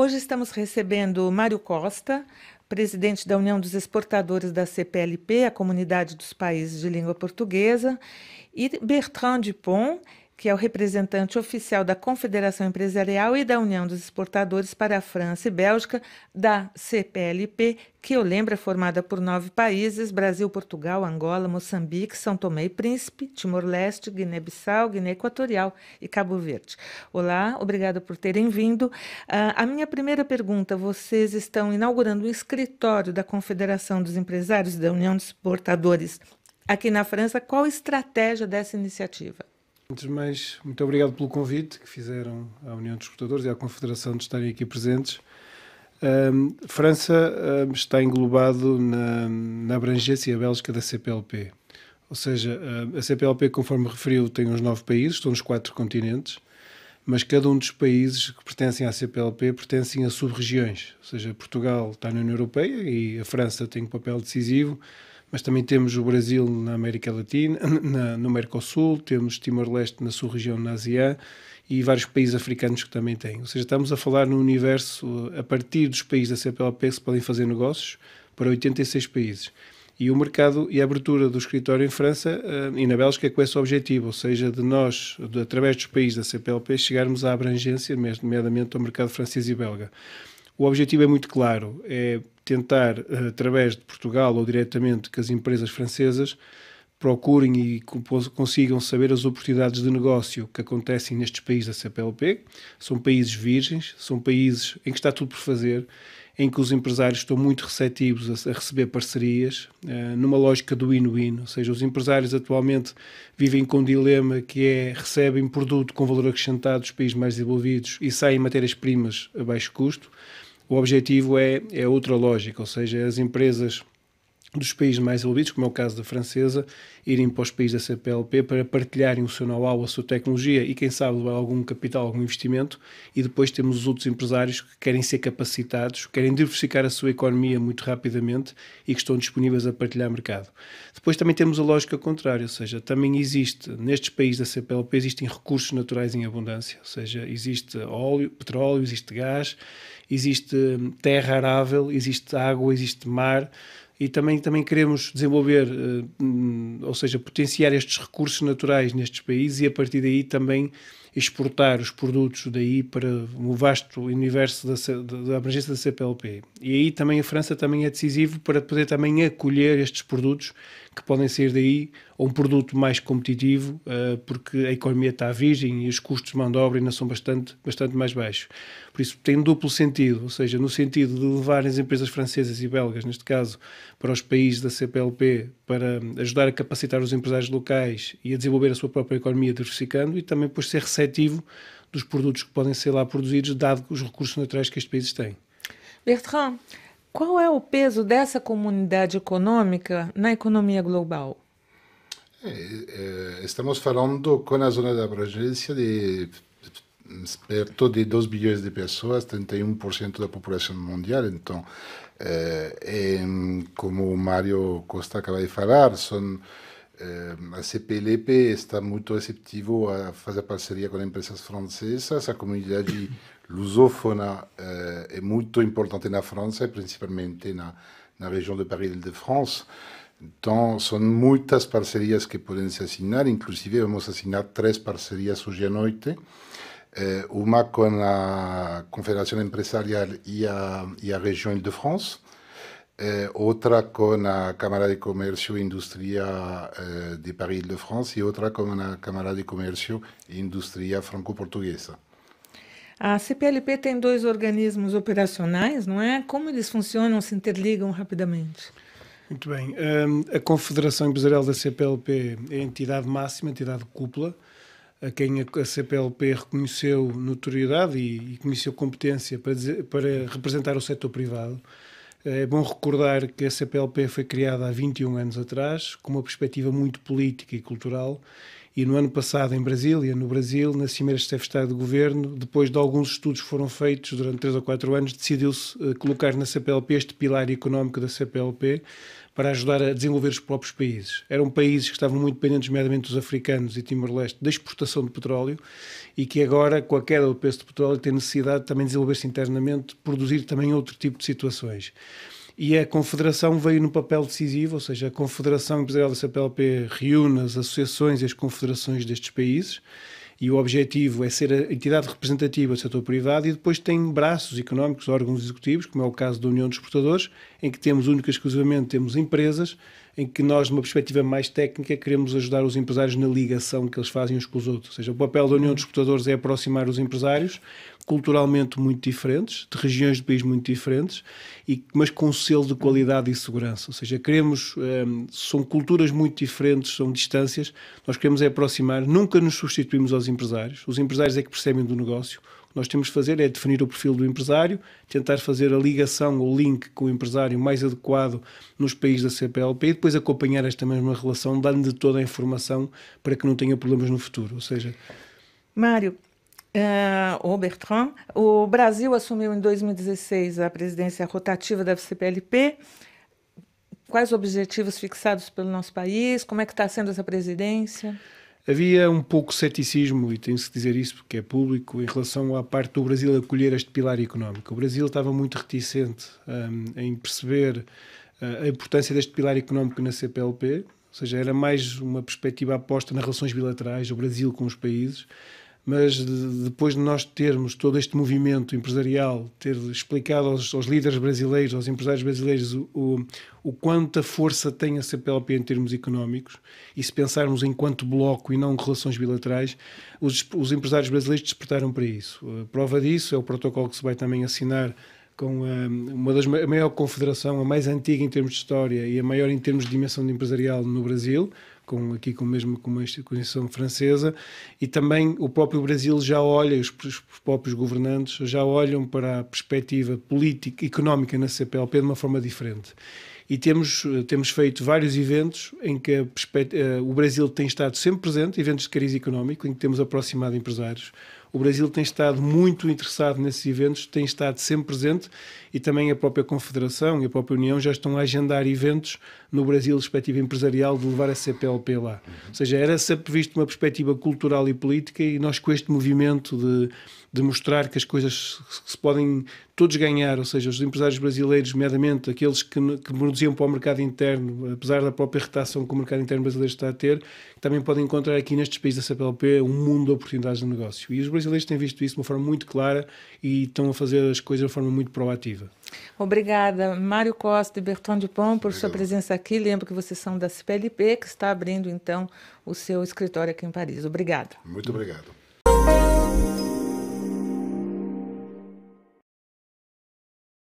Hoje estamos recebendo Mário Costa, presidente da União dos Exportadores da CPLP, a Comunidade dos Países de Língua Portuguesa, e Bertrand Dupont, que é o representante oficial da Confederação Empresarial e da União dos Exportadores para a França e Bélgica, da CPLP, que eu lembro é formada por nove países: Brasil, Portugal, Angola, Moçambique, São Tomé e Príncipe, Timor-Leste, Guiné-Bissau, Guiné Equatorial e Cabo Verde. Olá, obrigada por terem vindo. Uh, a minha primeira pergunta: vocês estão inaugurando um escritório da Confederação dos Empresários da União dos Exportadores aqui na França. Qual a estratégia dessa iniciativa? Antes de mais, muito obrigado pelo convite que fizeram à União dos Exportadores e à Confederação de estarem aqui presentes. Um, França um, está englobado na, na abrangência bélgica da CPLP. Ou seja, a CPLP, conforme referiu, tem uns nove países, estão nos quatro continentes, mas cada um dos países que pertencem à CPLP pertencem a sub-regiões. Ou seja, Portugal está na União Europeia e a França tem um papel decisivo, mas também temos o Brasil na América Latina, na, no Mercosul, temos Timor-Leste na sua região na ASEAN e vários países africanos que também têm. Ou seja, estamos a falar no universo, a partir dos países da CPLP se podem fazer negócios para 86 países. E o mercado e a abertura do escritório em França eh, e na Bélgica é com esse objetivo, ou seja, de nós, de, através dos países da CPLP, chegarmos à abrangência, nomeadamente ao mercado francês e belga. O objetivo é muito claro: é tentar, eh, através de Portugal ou diretamente, que as empresas francesas procurem e consigam saber as oportunidades de negócio que acontecem nestes países da CPLP. São países virgens, são países em que está tudo por fazer, em que os empresários estão muito receptivos a receber parcerias, eh, numa lógica do win-win, ou seja, os empresários atualmente vivem com um dilema que é recebem produto com valor acrescentado dos países mais desenvolvidos e saem matérias-primas a baixo custo o objetivo é, é outra lógica, ou seja, as empresas dos países mais envolvidos, como é o caso da francesa, irem para os países da CPLP para partilharem o seu know-how, a sua tecnologia e, quem sabe, algum capital, algum investimento. E depois temos os outros empresários que querem ser capacitados, querem diversificar a sua economia muito rapidamente e que estão disponíveis a partilhar mercado. Depois também temos a lógica contrária, ou seja, também existe, nestes países da CPLP, existem recursos naturais em abundância, ou seja, existe óleo, petróleo, existe gás, existe terra arável, existe água, existe mar, e também, também queremos desenvolver, eh, hum, ou seja, potenciar estes recursos naturais nestes países e a partir daí também exportar os produtos daí para o um vasto universo da, da, abrangência da CPLP. E aí também a França também é decisivo para poder também acolher estes produtos que podem sair daí a um produto mais competitivo, eh, porque a economia está virgem e os custos de mão de obra ainda são bastante, bastante mais baixos. Por isso tem duplo sentido, ou seja, no sentido de levar as empresas francesas e belgas, neste caso, para os países da CPLP, para ajudar a capacitar os empresários locais e a desenvolver a sua própria economia diversificando e também por ser receptivo dos produtos que podem ser lá produzidos, dado os recursos naturais que estes países têm. Bertrand, qual é o peso dessa comunidade econômica na economia global? É, é, estamos falando com a zona de abrangência de perto de 2 bilhões de pessoas, 31% da população mundial. Então, é, é, como o Mário Costa acaba de falar, são Ehm, e la CPLP est très réceptive à faire des partenariats avec les entreprises françaises. comunidade communauté lusophone est eh, très importante France, et principalement dans la région de paris et de france a beaucoup de parcerias qui peuvent se assinar, inclusive avons assinar três parcerias hoje à partenariats Eh, uma avec la Confédération Empresarial et la région Île-de-France. é, eh, outra com a Câmara de Comércio e Indústria eh, de Paris de France e outra com a Câmara de Comércio e Indústria Franco-Portuguesa. A CPLP tem dois organismos operacionais, não é? Como eles funcionam, se interligam rapidamente? Muito bem. Hum, a Confederação Empresarial da CPLP é a entidade máxima, a entidade cúpula, a quem a CPLP reconheceu notoriedade e, e conheceu competência para, dizer, para representar o setor privado. É bom recordar que a CPLP foi criada há 21 anos atrás, com uma perspectiva muito política e cultural, e no ano passado, em Brasília, no Brasil, na Cimeira de Chefe de Estado de Governo, depois de alguns estudos que foram feitos durante 3 ou 4 anos, decidiu-se eh, colocar na CPLP este pilar económico da CPLP para ajudar a desenvolver os próprios países. Eram países que estavam muito dependentes, nomeadamente dos africanos e Timor-Leste, da exportação de petróleo e que agora, com a queda do preço do petróleo, têm necessidade de também de desenvolver-se internamente, produzir também outro tipo de situações e a Confederação veio no papel decisivo, ou seja, a Confederação Empresarial da CPLP reúne as associações e as confederações destes países e o objetivo é ser a entidade representativa do setor privado e depois tem braços económicos, órgãos executivos, como é o caso da União dos Exportadores, em que temos única e exclusivamente temos empresas em que nós, numa perspectiva mais técnica, queremos ajudar os empresários na ligação que eles fazem uns com os outros. Ou seja, o papel da União dos Exportadores é aproximar os empresários, culturalmente muito diferentes, de regiões de país muito diferentes, e, mas com selo de qualidade e segurança. Ou seja, queremos. Um, são culturas muito diferentes, são distâncias, nós queremos é aproximar, nunca nos substituímos aos empresários. Os empresários é que percebem do negócio o que nós temos de fazer é definir o perfil do empresário, tentar fazer a ligação o link com o empresário mais adequado nos países da CPLP e depois acompanhar esta mesma relação, dando toda a informação para que não tenha problemas no futuro. Ou seja, Mário, uh, ou Bertrand, o Brasil assumiu em 2016 a presidência rotativa da CPLP. Quais objetivos fixados pelo nosso país? Como é que está sendo essa presidência? Havia um pouco ceticismo, e tem-se que dizer isso porque é público, em relação à parte do Brasil acolher este pilar económico. O Brasil estava muito reticente um, em perceber uh, a importância deste pilar económico na CPLP, ou seja, era mais uma perspectiva aposta nas relações bilaterais, o Brasil com os países, mas depois de nós termos todo este movimento empresarial, ter explicado aos, aos líderes brasileiros, aos empresários brasileiros, o, o, o força tem a CPLP em termos económicos, e se pensarmos enquanto bloco e não relações bilaterais, os, os empresários brasileiros despertaram para isso. A prova disso é o protocolo que se vai também assinar com a, eh, uma das a maior confederação, a mais antiga em termos de história e a maior em termos de dimensão de empresarial no Brasil, com, aqui com mesmo com uma instituição francesa, e também o próprio Brasil já olha, os, os próprios governantes já olham para a perspectiva política, económica na CPLP de uma forma diferente e temos, eh, temos feito vários eventos em que eh, o Brasil tem estado sempre presente, eventos de crise económico, em que temos aproximado empresários, o Brasil tem estado muito interessado nesses eventos, tem estado sempre presente e também a própria Confederação e a própria União já estão a agendar eventos no Brasil, perspectiva empresarial, de levar a CPLP lá. Uhum. Ou seja, era sempre visto uma perspectiva cultural e política e nós, com este movimento de de mostrar que as coisas se podem todos ganhar, ou seja, os empresários brasileiros, nomeadamente aqueles que, que produziam para o mercado interno, apesar da própria retação que o mercado interno brasileiro está a ter, também podem encontrar aqui nestes países da CPLP um mundo de oportunidades de negócio. E os brasileiros têm visto isso de uma forma muito clara e estão a fazer as coisas de uma forma muito proativa. Obrigada, Mário Costa e Berton de Pão, por sua presença aqui. Lembro que vocês são da CPLP, que está abrindo então o seu escritório aqui em Paris. Obrigada. Muito obrigado.